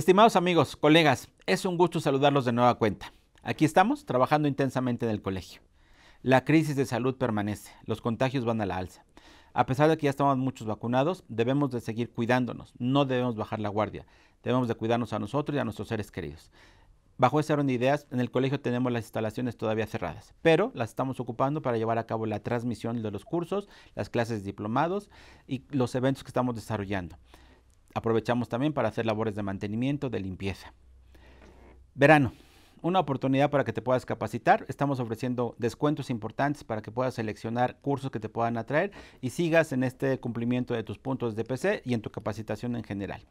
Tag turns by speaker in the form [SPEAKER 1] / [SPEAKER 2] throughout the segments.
[SPEAKER 1] Estimados amigos, colegas, es un gusto saludarlos de nueva cuenta. Aquí estamos trabajando intensamente en el colegio. La crisis de salud permanece, los contagios van a la alza. A pesar de que ya estamos muchos vacunados, debemos de seguir cuidándonos, no debemos bajar la guardia, debemos de cuidarnos a nosotros y a nuestros seres queridos. Bajo ese orden de ideas, en el colegio tenemos las instalaciones todavía cerradas, pero las estamos ocupando para llevar a cabo la transmisión de los cursos, las clases de diplomados y los eventos que estamos desarrollando. Aprovechamos también para hacer labores de mantenimiento, de limpieza. Verano, una oportunidad para que te puedas capacitar. Estamos ofreciendo descuentos importantes para que puedas seleccionar cursos que te puedan atraer y sigas en este cumplimiento de tus puntos de PC y en tu capacitación en general.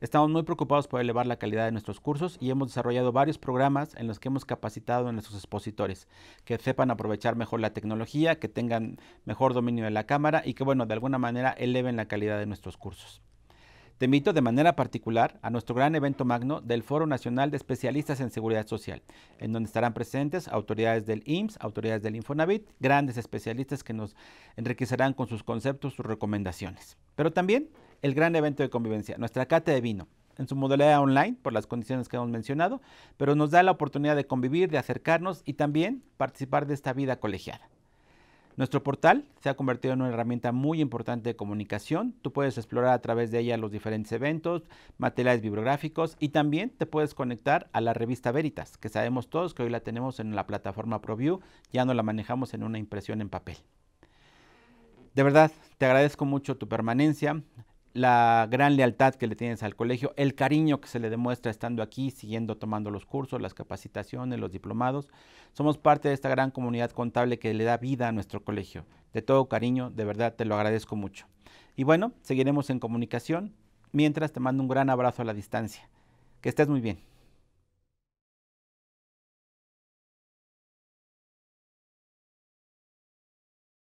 [SPEAKER 1] Estamos muy preocupados por elevar la calidad de nuestros cursos y hemos desarrollado varios programas en los que hemos capacitado a nuestros expositores, que sepan aprovechar mejor la tecnología, que tengan mejor dominio de la cámara y que, bueno, de alguna manera eleven la calidad de nuestros cursos. Te invito de manera particular a nuestro gran evento magno del Foro Nacional de Especialistas en Seguridad Social, en donde estarán presentes autoridades del IMSS, autoridades del Infonavit, grandes especialistas que nos enriquecerán con sus conceptos, sus recomendaciones. Pero también el gran evento de convivencia, nuestra cata de vino, en su modalidad online por las condiciones que hemos mencionado, pero nos da la oportunidad de convivir, de acercarnos y también participar de esta vida colegiada. Nuestro portal se ha convertido en una herramienta muy importante de comunicación. Tú puedes explorar a través de ella los diferentes eventos, materiales bibliográficos y también te puedes conectar a la revista Veritas, que sabemos todos que hoy la tenemos en la plataforma ProView, ya no la manejamos en una impresión en papel. De verdad, te agradezco mucho tu permanencia la gran lealtad que le tienes al colegio, el cariño que se le demuestra estando aquí, siguiendo tomando los cursos, las capacitaciones, los diplomados. Somos parte de esta gran comunidad contable que le da vida a nuestro colegio. De todo cariño, de verdad te lo agradezco mucho. Y bueno, seguiremos en comunicación. Mientras te mando un gran abrazo a la distancia. Que estés muy bien.